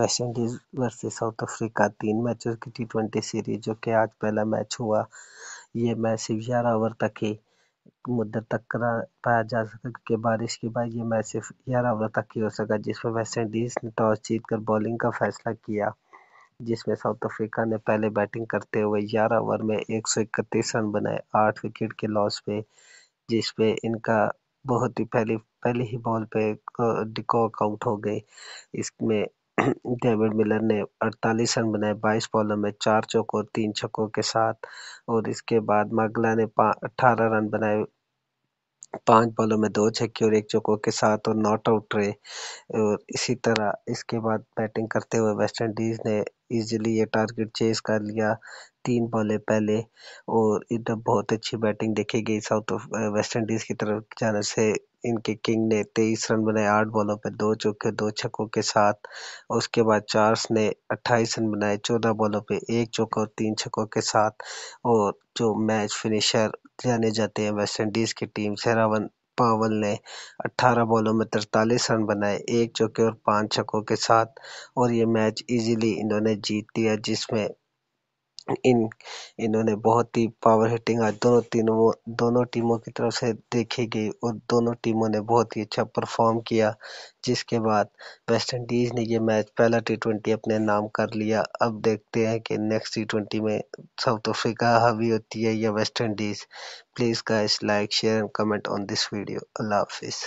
waste Indies versus South Africa तीन मैचों की टी ट्वेंटी सीरीज जो कि आज पहला मैच हुआ ये मैच सिर्फ ग्यारह ओवर तक ही मुद्दत तक करा पाया जा सका क्योंकि बारिश के बाद ये मैच सिर्फ ग्यारह ओवर तक ही हो सका जिसमें वेस्ट इंडीज ने टॉस जीत कर बॉलिंग का फैसला किया जिसमें साउथ अफ्रीका ने पहले बैटिंग करते हुए ग्यारह ओवर में एक सौ इकतीस रन बनाए आठ विकेट के लॉस पे जिसपे इनका बहुत ही पहली पहले ही बॉल पे डिकॉक आउट हो गए इसमें डेविड मिलर ने अड़तालीस रन बनाए 22 बॉलों में चार चौकों तीन छक्कों के साथ और इसके बाद मगला ने अठारह रन बनाए पांच बॉलों में दो छक्के और एक चौकों के साथ और नॉट आउट रहे और इसी तरह इसके बाद बैटिंग करते हुए वेस्ट इंडीज ने इजीली ये टारगेट चेस कर लिया तीन बॉले पहले और इधर बहुत अच्छी बैटिंग देखी गई साउथ वेस्ट इंडीज की तरफ जाने से इनके किंग ने तेईस रन बनाए आठ बॉलों पर दो चौके दो छक्कों के साथ उसके बाद चार्ल्स ने अट्ठाईस रन बनाए चौदह बॉलों पर एक चौका और तीन छक्कों के साथ और जो मैच फिनिशर जाने जाते हैं वेस्ट इंडीज की टीम सेरावन पावल ने अठारह बॉलों में तिरतालीस रन बनाए, एक चौके और पांच छक्कों के साथ और ये मैच इजीली इन्होंने जीत लिया जिसमें इन इन्होंने बहुत ही पावर हिटिंग आज दोनों तीनों दोनों टीमों की तरफ से देखी गई और दोनों टीमों ने बहुत ही अच्छा परफॉर्म किया जिसके बाद वेस्ट इंडीज़ ने ये मैच पहला टी ट्वेंटी अपने नाम कर लिया अब देखते हैं कि नेक्स्ट टी ट्वेंटी में साउथ अफ्रीका हावी होती है या West Indies please guys like share and comment on this video अल्लाह हाफिज़